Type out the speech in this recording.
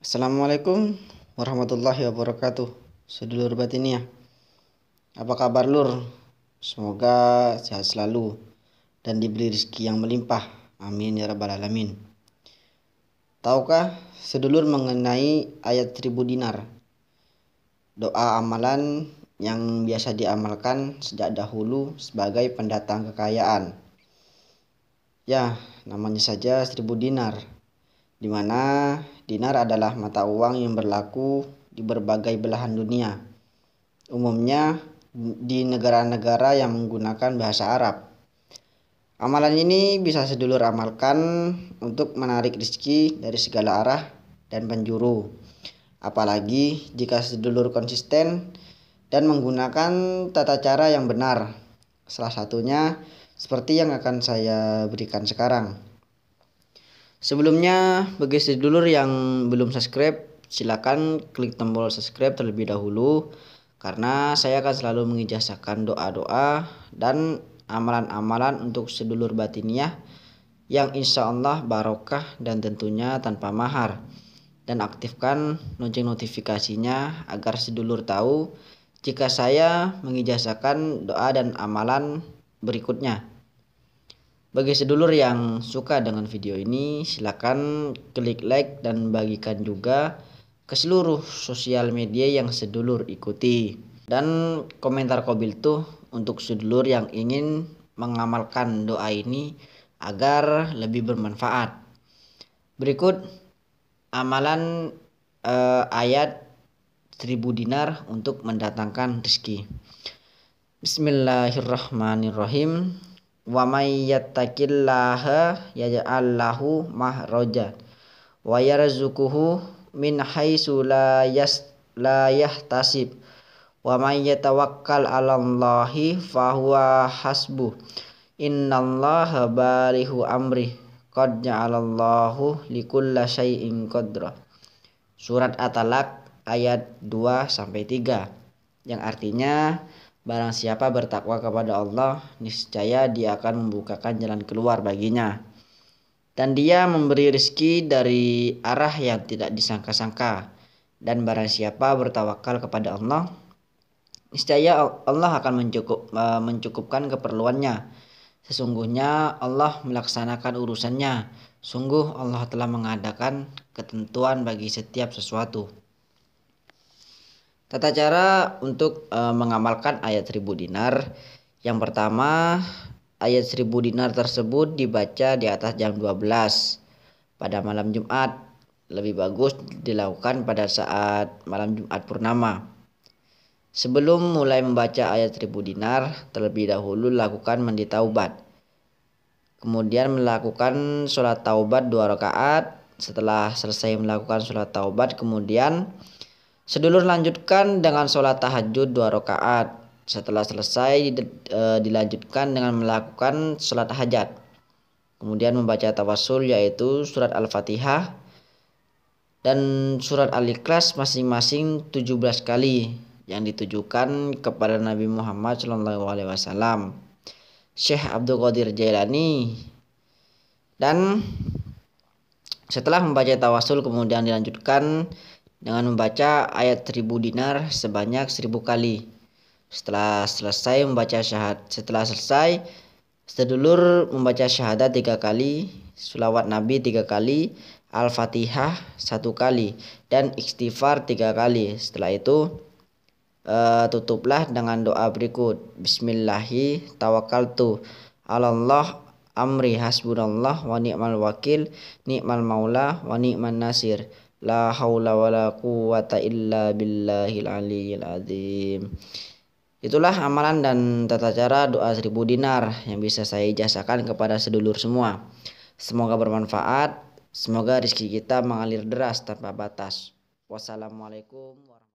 Assalamualaikum warahmatullahi wabarakatuh Sedulur batinia ya. Apa kabar lur? Semoga sehat selalu Dan diberi rezeki yang melimpah Amin ya rabbal alamin Tahukah sedulur mengenai ayat seribu dinar Doa amalan yang biasa diamalkan sejak dahulu sebagai pendatang kekayaan Ya namanya saja seribu dinar Dimana Dinar adalah mata uang yang berlaku di berbagai belahan dunia, umumnya di negara-negara yang menggunakan bahasa Arab. Amalan ini bisa sedulur amalkan untuk menarik rezeki dari segala arah dan penjuru. Apalagi jika sedulur konsisten dan menggunakan tata cara yang benar. Salah satunya seperti yang akan saya berikan sekarang. Sebelumnya bagi sedulur yang belum subscribe silakan klik tombol subscribe terlebih dahulu karena saya akan selalu mengijasakan doa-doa dan amalan-amalan untuk sedulur batiniah ya, yang insya Allah barokah dan tentunya tanpa mahar dan aktifkan lonceng notifikasinya agar sedulur tahu jika saya mengijasakan doa dan amalan berikutnya. Bagi sedulur yang suka dengan video ini, silakan klik like dan bagikan juga ke seluruh sosial media yang sedulur ikuti. Dan komentar kobil tuh untuk sedulur yang ingin mengamalkan doa ini agar lebih bermanfaat. Berikut amalan eh, ayat 1000 dinar untuk mendatangkan rezeki. Bismillahirrahmanirrahim wa may yattaqillaha yaj'al lahu mahraja wa yarzuquhu min haitsu la yas la yahtasib wa may yatawakkal 'alallahi huwa hasbu innallaha balihu amri qad ja'alallahu likulli syai'in qadra surat at-talaq ayat 2 sampai 3 yang artinya Barang siapa bertakwa kepada Allah, niscaya Dia akan membukakan jalan keluar baginya. Dan Dia memberi rezeki dari arah yang tidak disangka-sangka. Dan barang siapa bertawakal kepada Allah, niscaya Allah akan mencukup, e, mencukupkan keperluannya. Sesungguhnya Allah melaksanakan urusannya. Sungguh Allah telah mengadakan ketentuan bagi setiap sesuatu. Tata cara untuk e, mengamalkan ayat 1000 dinar. Yang pertama, ayat 1000 dinar tersebut dibaca di atas jam 12 pada malam Jumat. Lebih bagus dilakukan pada saat malam Jumat purnama. Sebelum mulai membaca ayat 1000 dinar, terlebih dahulu lakukan mandi taubat. Kemudian melakukan sholat taubat dua rakaat. Setelah selesai melakukan sholat taubat, kemudian Sedulur lanjutkan dengan sholat tahajud dua rakaat. Setelah selesai e, dilanjutkan dengan melakukan sholat hajat. Kemudian membaca tawasul yaitu surat Al-Fatihah dan surat Al-Ikhlas masing-masing 17 kali yang ditujukan kepada Nabi Muhammad SAW. Syekh Abdul Qadir Jailani dan setelah membaca tawasul kemudian dilanjutkan dengan membaca ayat 1000 dinar sebanyak seribu kali. Setelah selesai membaca syahadat, setelah selesai sedulur membaca syahadat 3 kali, selawat Nabi 3 kali, Al-Fatihah 1 kali, dan istighfar 3 kali. Setelah itu uh, tutuplah dengan doa berikut. Bismillahi tawakkaltu Allah amri hasbunallah wa ni'mal wakil ni'mal maula wa ni'man nasir la haula wala quwata illa billahil aliyil azim Itulah amalan dan tata cara doa seribu dinar yang bisa saya jasakan kepada sedulur semua. Semoga bermanfaat, semoga rezeki kita mengalir deras tanpa batas. Wassalamualaikum warahmatullahi wabarakatuh.